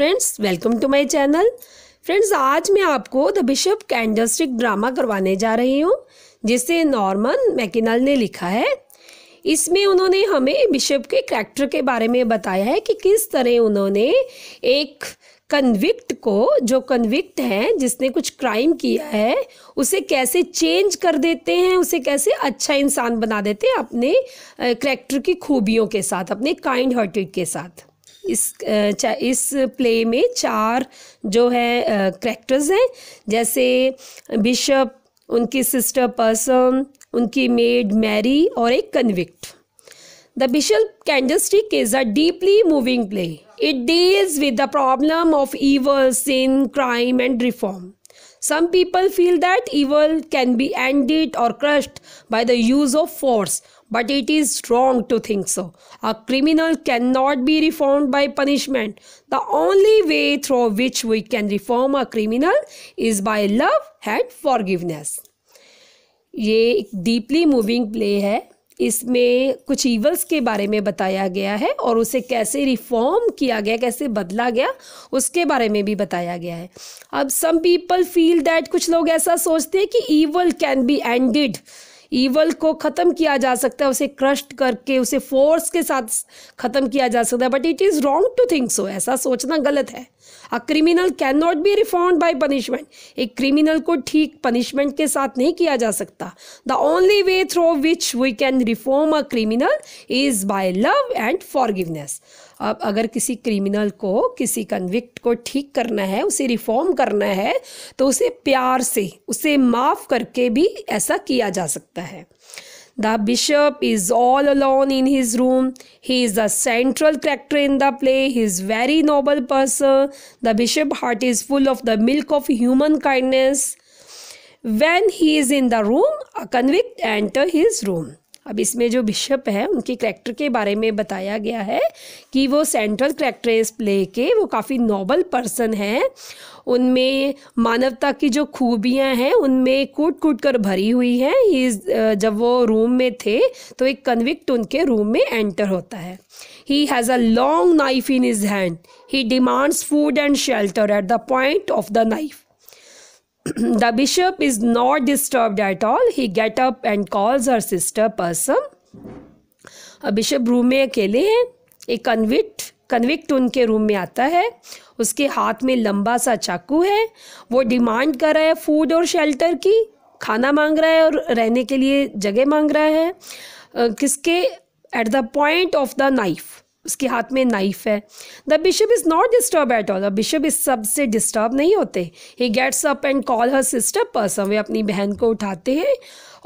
Friends welcome to my channel friends आज मैं आपको द बिशप कैंडलस्टिक ड्रामा करवाने जा रही हूँ जिसे नॉर्मन मैकिनल ने लिखा है इसमें उन्होंने हमें बिशप के कैरेक्टर के बारे में बताया है कि किस तरह उन्होंने एक कन्विक्ट को जो कन्विक्ट है जिसने कुछ क्राइम किया है उसे कैसे चेंज कर देते हैं उसे कैसे अच्छा इंसान बना देते हैं अपने करेक्टर की खूबियों के साथ अपने काइंड हार्टेड के साथ इस इस प्ले में चार जो है करेक्टर्स हैं जैसे बिशप उनकी सिस्टर पर्सन उनकी मेड मैरी और एक convict the bishop candlestick is a deeply moving play it deals with the problem of evils in crime and reform Some people feel that evil can be ended or crushed by the use of force, but it is wrong to think so. A criminal cannot be reformed by punishment. The only way through which we can reform a criminal is by love and forgiveness. ये एक deeply moving play है इसमें कुछ evils के बारे में बताया गया है और उसे कैसे रिफॉर्म किया गया कैसे बदला गया उसके बारे में भी बताया गया है अब सम पीपल फील दैट कुछ लोग ऐसा सोचते हैं कि evil can be ended evil को ख़त्म किया जा सकता है उसे क्रश्ड करके उसे फोर्स के साथ ख़त्म किया जा सकता है but it is wrong to think so ऐसा सोचना गलत है a criminal can not be reform by punishment एक क्रिमिनल को ठीक पनिशमेंट के साथ नहीं किया जा सकता the only way through which we can reform a criminal is by love and forgiveness अब अगर किसी क्रिमिनल को किसी कन्विक्ट को ठीक करना है उसे रिफॉर्म करना है तो उसे प्यार से उसे माफ़ करके भी ऐसा किया जा सकता है the bishop is all alone in his room he is the central character in the play he is very noble person the bishop heart is full of the milk of human kindness when he is in the room a convict enter his room अब इसमें जो bishop है उनके character के बारे में बताया गया है कि वो सेंट्रल करैक्टर इस प्ले के वो काफ़ी नॉबल पर्सन हैं उनमें मानवता की जो खूबियां हैं उनमें कूट कूट कर भरी हुई हैं uh, जब वो रूम में थे तो एक कन्विक्ट उनके रूम में एंटर होता है he has a long knife in his hand he demands food and shelter at the point of the knife the bishop is not disturbed at all he get up and calls her sister Persome bishop room में अकेले हैं एक convict convict उनके room में आता है उसके हाथ में लंबा सा चाकू है वो डिमांड कर रहा है फूड और शेल्टर की खाना मांग रहा है और रहने के लिए जगह मांग रहा है किसके at the point of the knife उसके हाथ में नाइफ है the bishop is not disturb at all the bishop इस सबसे डिस्टर्ब नहीं होते he gets up and call her sister Persome वे अपनी बहन को उठाते हैं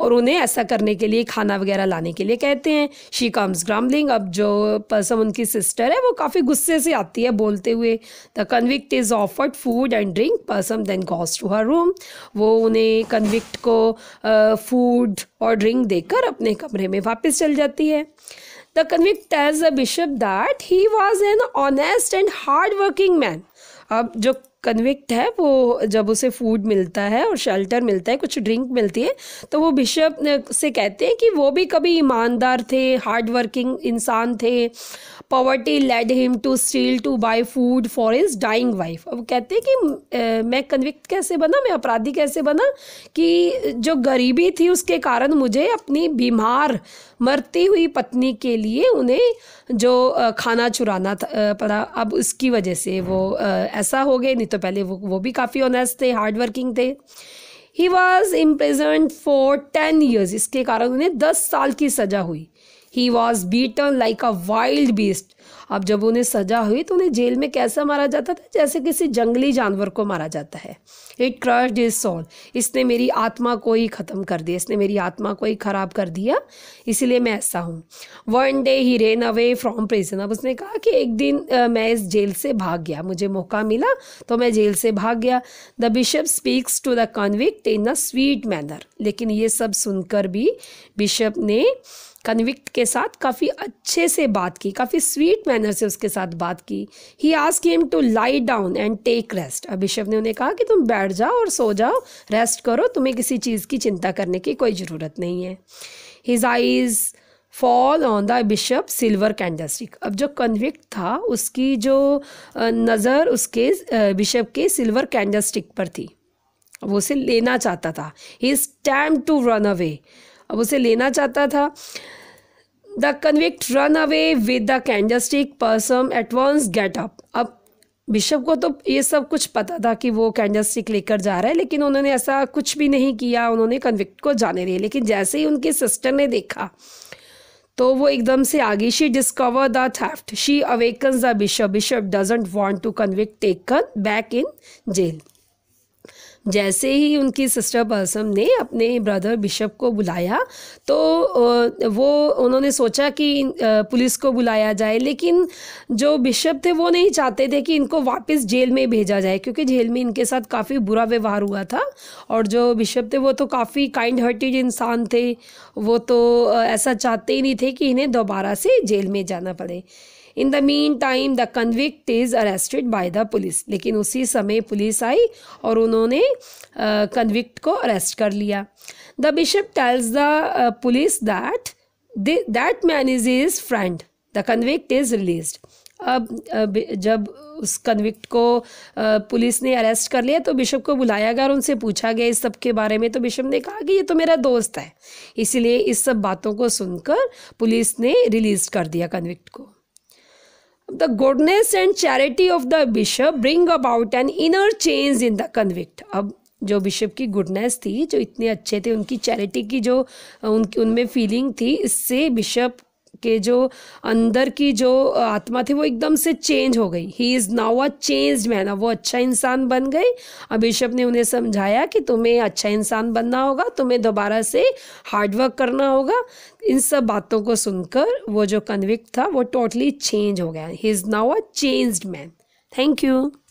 और उन्हें ऐसा करने के लिए खाना वगैरह लाने के लिए कहते हैं शी कम्स ग्रामलिंग अब जो पर्सन उनकी सिस्टर है वो काफ़ी गुस्से से आती है बोलते हुए the convict is offered food and drink Persome then goes to her room वो उन्हें कन्विक्ट को फूड और ड्रिंक देकर अपने कमरे में वापस चल जाती है The convict tells the bishop that he was an honest and hardworking man. अब जो कन्विक्ट है वो जब उसे फूड मिलता है और शेल्टर मिलता है कुछ ड्रिंक मिलती है तो वो बिशप से कहते हैं कि वो भी कभी ईमानदार थे हार्ड वर्किंग इंसान थे poverty led him to steal to buy food for his dying wife अब कहते हैं कि ए, मैं कन्विक्ट कैसे बना मैं अपराधी कैसे बना कि जो गरीबी थी उसके कारण मुझे अपनी बीमार मरती हुई पत्नी के लिए उन्हें जो खाना चुराना था पड़ा अब उसकी वजह से वो ऐसा हो गए नहीं तो तो पहले वो वो भी काफ़ी ऑनेस्ट थे हार्ड वर्किंग थे he was imprisoned for ten years इसके कारण उन्हें दस साल की सजा हुई he was beaten like a wild beast अब जब उन्हें सजा हुई तो उन्हें जेल में कैसा मारा जाता था जैसे किसी जंगली जानवर को मारा जाता है इट क्रश डिज सोल इसने मेरी आत्मा को ही ख़त्म कर दिया इसने मेरी आत्मा को ही ख़राब कर दिया इसीलिए मैं ऐसा हूँ one day he ran away from prison अब उसने कहा कि एक दिन मैं इस जेल से भाग गया मुझे मौका मिला तो मैं जेल से भाग गया the bishop speaks to the convict in a sweet manner लेकिन ये सब सुनकर भी बिशप ने कन्विक्ट के साथ काफ़ी अच्छे से बात की काफ़ी स्वीट स्वीट मैनर से उसके साथ बात की ही आज him to lie down and take rest Abhishek ने उन्हें कहा कि तुम बैठ जाओ और सो जाओ रेस्ट करो तुम्हें किसी चीज़ की चिंता करने की कोई ज़रूरत नहीं है his eyes fall on the bishop silver candlestick अब जो कन्विक्ट था उसकी जो नज़र उसके बिशप के सिल्वर कैंडलस्टिक पर थी अब उसे लेना चाहता था he is tempted to run away अब उसे लेना चाहता था the convict run away with the candlestick Persome at once get up अब बिशप को तो ये सब कुछ पता था कि वो कैंडल स्टिक लेकर जा रहा है लेकिन उन्होंने ऐसा कुछ भी नहीं किया उन्होंने कन्विक्ट को जाने दिया लेकिन जैसे ही उनकी सिस्टर ने देखा तो वो एकदम से आगे she discover the theft she awakens the bishop bishop doesn't want to convict taken back in jail जैसे ही उनकी सिस्टर पर्सम ने अपने ब्रदर बिशप को बुलाया तो वो उन्होंने सोचा कि पुलिस को बुलाया जाए लेकिन जो बिशप थे वो नहीं चाहते थे कि इनको वापस जेल में भेजा जाए क्योंकि जेल में इनके साथ काफ़ी बुरा व्यवहार हुआ था और जो बिशप थे वो तो काफ़ी काइंड हार्टेड इंसान थे वो तो ऐसा चाहते ही नहीं थे कि इन्हें दोबारा से जेल में जाना पड़े in the mean time the convict is arrested by the police लेकिन उसी समय पुलिस आई और उन्होंने कन्विक्ट को अरेस्ट कर लिया the bishop tells the police that that man is his friend the convict is release अब जब उस कन्विक्ट को पुलिस ने अरेस्ट कर लिया तो बिशप को बुलाया गया और उनसे पूछा गया इस सब के बारे में तो बिशप ने कहा कि ये तो मेरा दोस्त है इसीलिए इस सब बातों को सुनकर पुलिस ने रिलीज़ कर दिया कन्विक्ट को The goodness and charity of the bishop bring about an inner change in the convict. ab जो बिशप की गुडनेस थी जो इतने अच्छे थे उनकी चैरिटी की जो उनकी उनमें फीलिंग थी इससे बिशप के जो अंदर की जो आत्मा थी वो एकदम से चेंज हो गई he is now a change man अब वो अच्छा इंसान बन गए अब ऋषभ ने उन्हें समझाया कि तुम्हें अच्छा इंसान बनना होगा तुम्हें दोबारा से हार्डवर्क करना होगा इन सब बातों को सुनकर वो जो कन्विक था वो टोटली चेंज हो गया he is now a changed man thank you